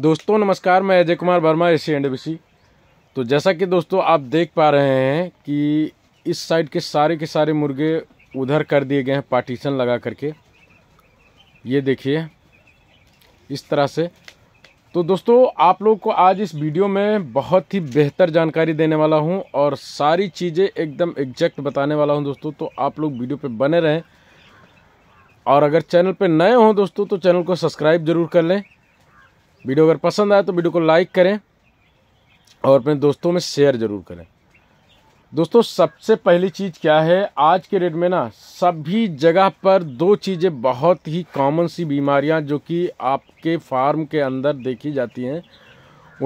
दोस्तों नमस्कार मैं Ajay Kumar Verma C and B तो जैसा कि दोस्तों आप देख पा रहे हैं कि इस साइड के सारे के सारे मुर्गे उधर कर दिए गए हैं पार्टीशन लगा करके ये देखिए इस तरह से तो दोस्तों आप लोग को आज इस वीडियो में बहुत ही बेहतर जानकारी देने वाला हूं और सारी चीज़ें एकदम एग्जैक्ट बताने वाला हूं दोस्तों तो आप लोग वीडियो पे बने रहें और अगर चैनल पे नए हों दोस्तों तो चैनल को सब्सक्राइब जरूर कर लें वीडियो अगर पसंद आए तो वीडियो को लाइक करें और अपने दोस्तों में शेयर ज़रूर करें दोस्तों सबसे पहली चीज़ क्या है आज के डेट में ना सभी जगह पर दो चीज़ें बहुत ही कॉमन सी बीमारियां जो कि आपके फार्म के अंदर देखी जाती हैं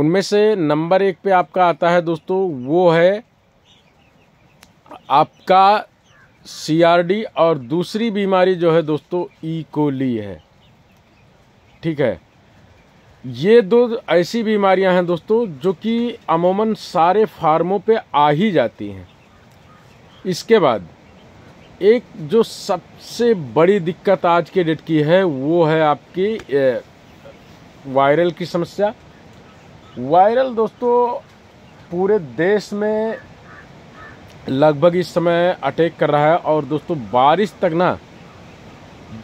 उनमें से नंबर एक पे आपका आता है दोस्तों वो है आपका सीआरडी और दूसरी बीमारी जो है दोस्तों ई e. कोली है ठीक है ये दो ऐसी बीमारियां हैं दोस्तों जो कि अमूमन सारे फार्मों पे आ ही जाती हैं इसके बाद एक जो सबसे बड़ी दिक्कत आज के डेट की है वो है आपकी वायरल की समस्या वायरल दोस्तों पूरे देश में लगभग इस समय अटैक कर रहा है और दोस्तों बारिश तक ना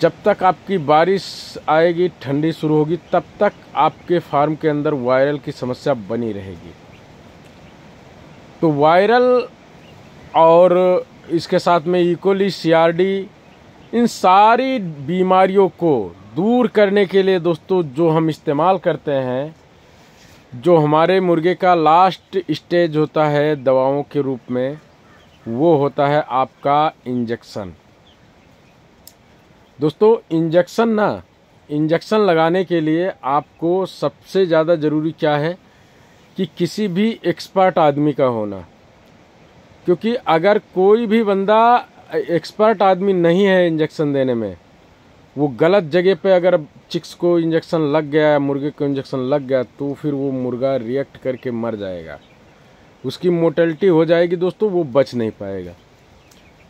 जब तक आपकी बारिश आएगी ठंडी शुरू होगी तब तक आपके फार्म के अंदर वायरल की समस्या बनी रहेगी तो वायरल और इसके साथ में इकोली e. सीआरडी इन सारी बीमारियों को दूर करने के लिए दोस्तों जो हम इस्तेमाल करते हैं जो हमारे मुर्गे का लास्ट स्टेज होता है दवाओं के रूप में वो होता है आपका इंजेक्शन दोस्तों इंजेक्शन ना इंजेक्शन लगाने के लिए आपको सबसे ज़्यादा ज़रूरी क्या है कि किसी भी एक्सपर्ट आदमी का होना क्योंकि अगर कोई भी बंदा एक्सपर्ट आदमी नहीं है इंजेक्शन देने में वो गलत जगह पे अगर चिक्स को इंजेक्शन लग गया मुर्गे को इंजेक्शन लग गया तो फिर वो मुर्गा रिएक्ट करके मर जाएगा उसकी मोटेलिटी हो जाएगी दोस्तों वो बच नहीं पाएगा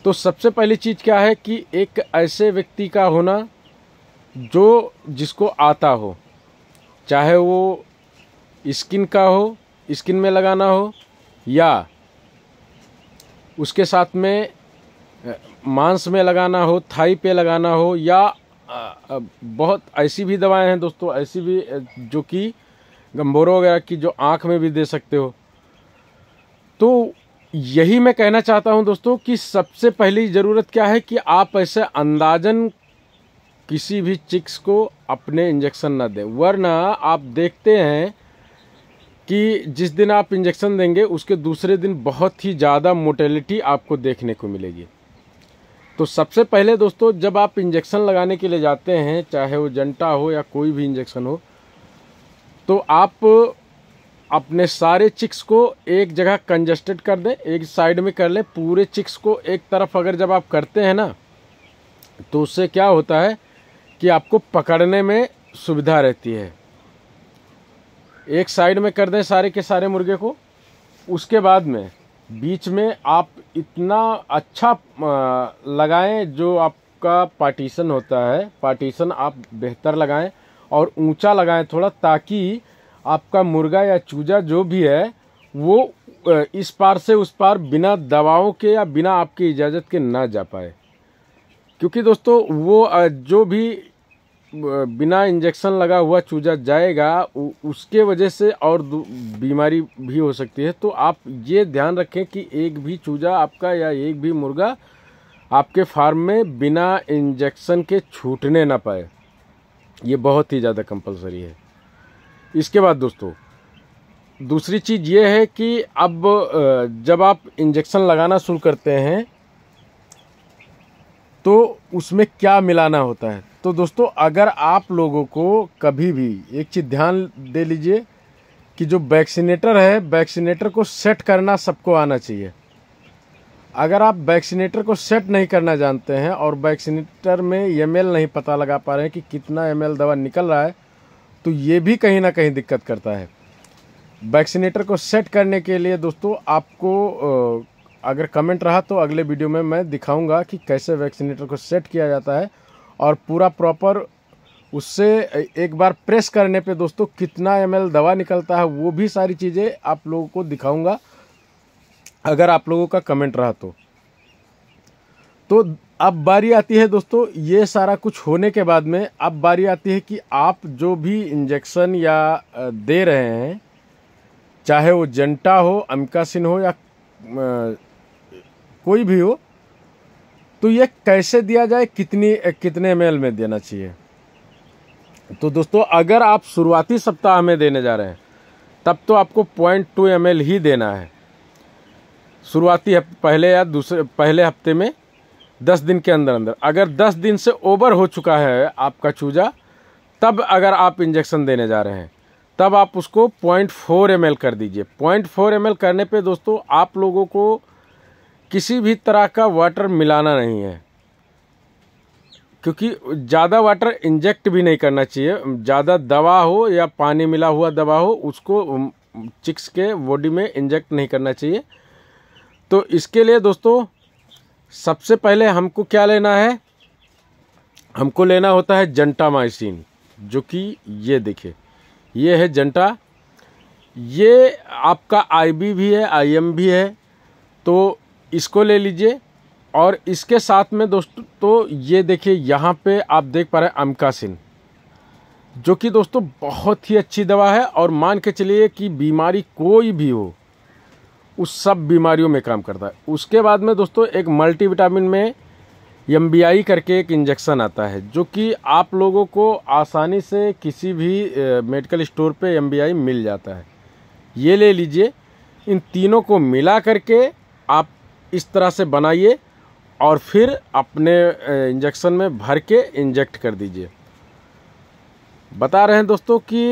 तो सबसे पहली चीज़ क्या है कि एक ऐसे व्यक्ति का होना जो जिसको आता हो चाहे वो स्किन का हो स्किन में लगाना हो या उसके साथ में मांस में लगाना हो थाई पे लगाना हो या बहुत ऐसी भी दवाएं हैं दोस्तों ऐसी भी जो कि गंभोरों वगैरह की जो आँख में भी दे सकते हो तो यही मैं कहना चाहता हूं दोस्तों कि सबसे पहली ज़रूरत क्या है कि आप ऐसे अंदाजन किसी भी चिक्स को अपने इंजेक्शन ना दें वरना आप देखते हैं कि जिस दिन आप इंजेक्शन देंगे उसके दूसरे दिन बहुत ही ज़्यादा मोटेलिटी आपको देखने को मिलेगी तो सबसे पहले दोस्तों जब आप इंजेक्शन लगाने के लिए जाते हैं चाहे वो जंटा हो या कोई भी इंजेक्शन हो तो आप अपने सारे चिक्स को एक जगह कंजस्टेड कर दें एक साइड में कर लें पूरे चिक्स को एक तरफ अगर जब आप करते हैं ना तो उससे क्या होता है कि आपको पकड़ने में सुविधा रहती है एक साइड में कर दें सारे के सारे मुर्गे को उसके बाद में बीच में आप इतना अच्छा लगाएं जो आपका पार्टीशन होता है पार्टीशन आप बेहतर लगाएं और ऊंचा लगाएं थोड़ा ताकि आपका मुर्गा या चूजा जो भी है वो इस पार से उस पार बिना दवाओं के या बिना आपकी इजाज़त के ना जा पाए क्योंकि दोस्तों वो जो भी बिना इंजेक्शन लगा हुआ चूजा जाएगा उसके वजह से और बीमारी भी हो सकती है तो आप ये ध्यान रखें कि एक भी चूजा आपका या एक भी मुर्गा आपके फार्म में बिना इंजेक्शन के छूटने ना पाए ये बहुत ही ज़्यादा कंपलसरी है इसके बाद दोस्तों दूसरी चीज़ ये है कि अब जब आप इंजेक्शन लगाना शुरू करते हैं तो उसमें क्या मिलाना होता है तो दोस्तों अगर आप लोगों को कभी भी एक चीज़ ध्यान दे लीजिए कि जो वैक्सीनेटर है वैक्सीनेटर को सेट करना सबको आना चाहिए अगर आप वैक्सीनेटर को सेट नहीं करना जानते हैं और वैक्सीनेटर में एम e नहीं पता लगा पा रहे हैं कि कितना एम e दवा निकल रहा है तो ये भी कहीं ना कहीं दिक्कत करता है वैक्सीनेटर को सेट करने के लिए दोस्तों आपको अगर कमेंट रहा तो अगले वीडियो में मैं दिखाऊंगा कि कैसे वैक्सीनेटर को सेट किया जाता है और पूरा प्रॉपर उससे एक बार प्रेस करने पे दोस्तों कितना एम दवा निकलता है वो भी सारी चीज़ें आप लोगों को दिखाऊंगा अगर आप लोगों का कमेंट रहा तो, तो अब बारी आती है दोस्तों ये सारा कुछ होने के बाद में अब बारी आती है कि आप जो भी इंजेक्शन या दे रहे हैं चाहे वो जंटा हो अमकासिन हो या कोई भी हो तो ये कैसे दिया जाए कितनी कितने एम में देना चाहिए तो दोस्तों अगर आप शुरुआती सप्ताह में देने जा रहे हैं तब तो आपको पॉइंट टू एम ही देना है शुरुआती पहले या दूसरे पहले हफ्ते में दस दिन के अंदर अंदर अगर दस दिन से ओवर हो चुका है आपका चूजा तब अगर आप इंजेक्शन देने जा रहे हैं तब आप उसको पॉइंट फोर एम कर दीजिए पॉइंट फोर एम करने पे दोस्तों आप लोगों को किसी भी तरह का वाटर मिलाना नहीं है क्योंकि ज़्यादा वाटर इंजेक्ट भी नहीं करना चाहिए ज़्यादा दवा हो या पानी मिला हुआ दवा हो उसको चिक्स के बॉडी में इंजेक्ट नहीं करना चाहिए तो इसके लिए दोस्तों सबसे पहले हमको क्या लेना है हमको लेना होता है जंटा माइसिन जो कि ये देखिए ये है जंटा ये आपका आईबी भी है आईएम भी है तो इसको ले लीजिए और इसके साथ में दोस्तों तो ये देखिए यहाँ पे आप देख पा रहे हैं अमकासिन जो कि दोस्तों बहुत ही अच्छी दवा है और मान के चलिए कि बीमारी कोई भी हो उस सब बीमारियों में काम करता है उसके बाद में दोस्तों एक मल्टीविटामिन में एम करके एक इंजेक्शन आता है जो कि आप लोगों को आसानी से किसी भी मेडिकल स्टोर पे एम मिल जाता है ये ले लीजिए इन तीनों को मिला करके आप इस तरह से बनाइए और फिर अपने इंजेक्शन में भर के इंजेक्ट कर दीजिए बता रहे हैं दोस्तों कि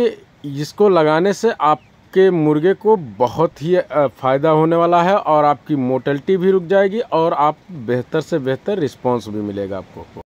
इसको लगाने से आप आपके मुर्गे को बहुत ही फ़ायदा होने वाला है और आपकी मोटलिटी भी रुक जाएगी और आप बेहतर से बेहतर रिस्पॉन्स भी मिलेगा आपको